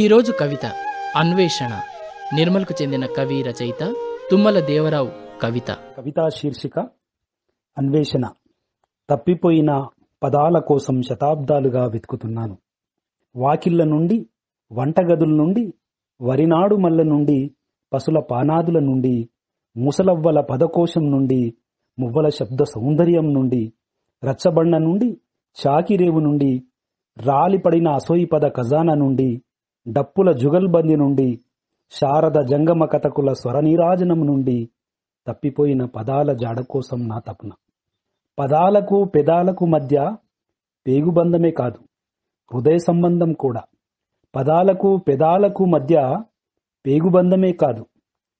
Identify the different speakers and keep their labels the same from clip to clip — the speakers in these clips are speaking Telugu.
Speaker 1: ఈరోజు కవిత అన్వేషణ నిర్మల్కు చెందిన కవి రచయిత తుమ్మల దేవరావు కవిత కవితా శీర్షిక అన్వేషణ తప్పిపోయిన పదాల కోసం శతాబ్దాలుగా వెతుకుతున్నాను వాకిళ్ల నుండి వంటగదుల నుండి వరినాడు మల్ల నుండి పసుల పానాదుల నుండి ముసలవ్వల పదకోశం నుండి మువ్వల శబ్ద సౌందర్యం నుండి రచ్చబండ నుండి చాకిరేవు నుండి రాలిపడిన అసోయిపద ఖజానా నుండి డప్పుల జుగల్బంది నుండి శారద జంగమ కథకుల స్వరనీరాజనం నుండి తప్పిపోయిన పదాల జాడ కోసం నా తపన పదాలకు పెదాలకు మధ్య పేగుబంధమే కాదు హృదయ సంబంధం కూడా పదాలకు పెదాలకు మధ్య పేగుబంధమే కాదు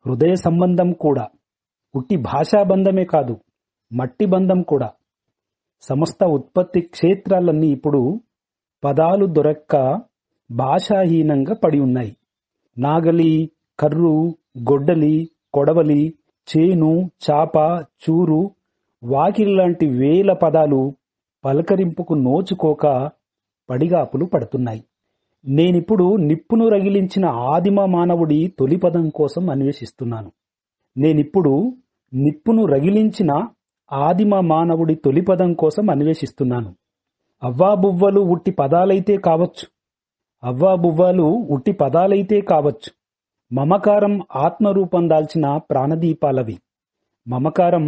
Speaker 1: హృదయ సంబంధం కూడా ఉట్టి భాషా బంధమే కాదు మట్టి బంధం కూడా సమస్త ఉత్పత్తి క్షేత్రాలన్నీ ఇప్పుడు పదాలు దొరక్క భాషాహీనంగా పడి ఉన్నాయి నాగలి కర్రు గొడ్డలి కొడవలి చేను చాప చూరు లాంటి వేల పదాలు పలకరింపుకు నోచుకోక పడిగాపులు పడుతున్నాయి నేనిప్పుడు నిప్పును రగిలించిన ఆదిమ మానవుడి తొలిపదం కోసం అన్వేషిస్తున్నాను నేనిప్పుడు నిప్పును రగిలించిన ఆదిమ మానవుడి తొలిపదం కోసం అన్వేషిస్తున్నాను అవ్వాబువ్వలు ఉట్టి పదాలైతే కావచ్చు అవ్వాబువ్వాలు ఉట్టి పదాలైతే కావచ్చు మమకారం ఆత్మరూపం దాల్చిన ప్రాణదీపాలవి మమకారం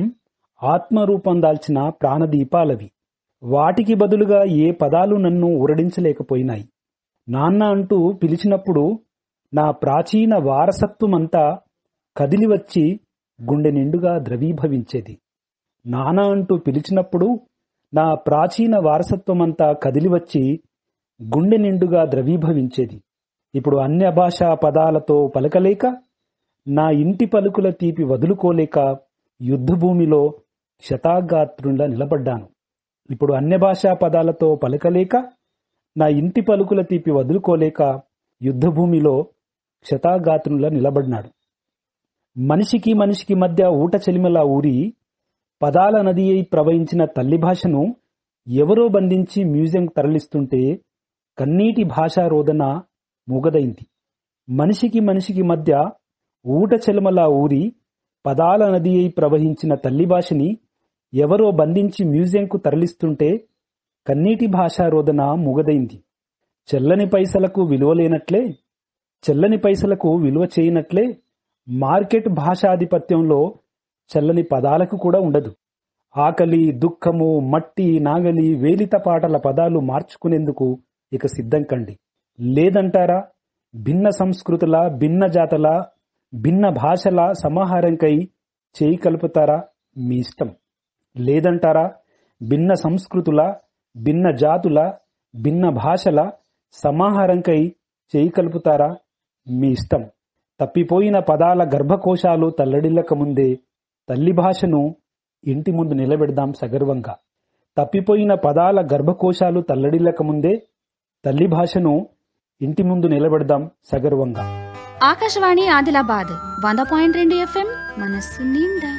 Speaker 1: ఆత్మరూపం దాల్చిన ప్రాణదీపాలవి వాటికి బదులుగా ఏ పదాలు నన్ను ఊరడించలేకపోయినాయి నాన్న అంటూ పిలిచినప్పుడు నా ప్రాచీన వారసత్వమంతా కదిలివచ్చి గుండె నిండుగా ద్రవీభవించేది నాన్న అంటూ పిలిచినప్పుడు నా ప్రాచీన వారసత్వమంతా కదిలివచ్చి గుండె నిండుగా ద్రవీభవించేది ఇప్పుడు అన్య భాషా పదాలతో పలకలేక నా ఇంటి పలుకుల తీపి వదులుకోలేక యుద్ధభూమిలో శతాగాత్రుండా నిలబడ్డాను ఇప్పుడు అన్య భాషా పదాలతో పలకలేక నా ఇంటి పలుకుల తీపి వదులుకోలేక యుద్ధభూమిలో శతాగాత్రులా నిలబడినాడు మనిషికి మనిషికి మధ్య ఊట చెలిమలా ఊరి పదాల నది అయి ప్రవహించిన తల్లి భాషను ఎవరో బంధించి మ్యూజియం తరలిస్తుంటే కన్నీటి భాషా రోదన మూగదైంది మనిషికి మనిషికి మధ్య ఊట చెలమలా ఊరి పదాల నది అయి ప్రవహించిన తల్లి భాషని ఎవరో బంధించి మ్యూజియంకు తరలిస్తుంటే కన్నీటి భాషా రోదన మూగదైంది చెల్లని పైసలకు విలువ లేనట్లే చెల్లని పైసలకు విలువ చేయనట్లే మార్కెట్ భాషాధిపత్యంలో చల్లని పదాలకు కూడా ఉండదు ఆకలి దుఃఖము మట్టి నాగలి వేలిత పాటల పదాలు మార్చుకునేందుకు ఇక సిద్ధం కండి లేదంటారా భిన్న సంస్కృతుల భిన్న జాతల భిన్న భాషల సమాహారంకై చేయి కలుపుతారా మీ ఇష్టం లేదంటారా భిన్న సంస్కృతుల భిన్న జాతుల భిన్న భాషల సమాహారంకై చేయి కలుపుతారా మీ ఇష్టం తప్పిపోయిన పదాల గర్భకోశాలు తల్లడిల్లక ముందే తల్లి భాషను ఇంటి ముందు నిలబెడదాం సగర్వంగా తప్పిపోయిన పదాల గర్భకోశాలు తల్లడిల్లక ముందే తల్లి భాషను ఇంటి ముందు నిలబెడదాం సగర్వంగా ఆకాశవాణి ఆదిలాబాద్ వంద పాయింట్ రెండు ఎఫ్ఎం మనస్సు నిండా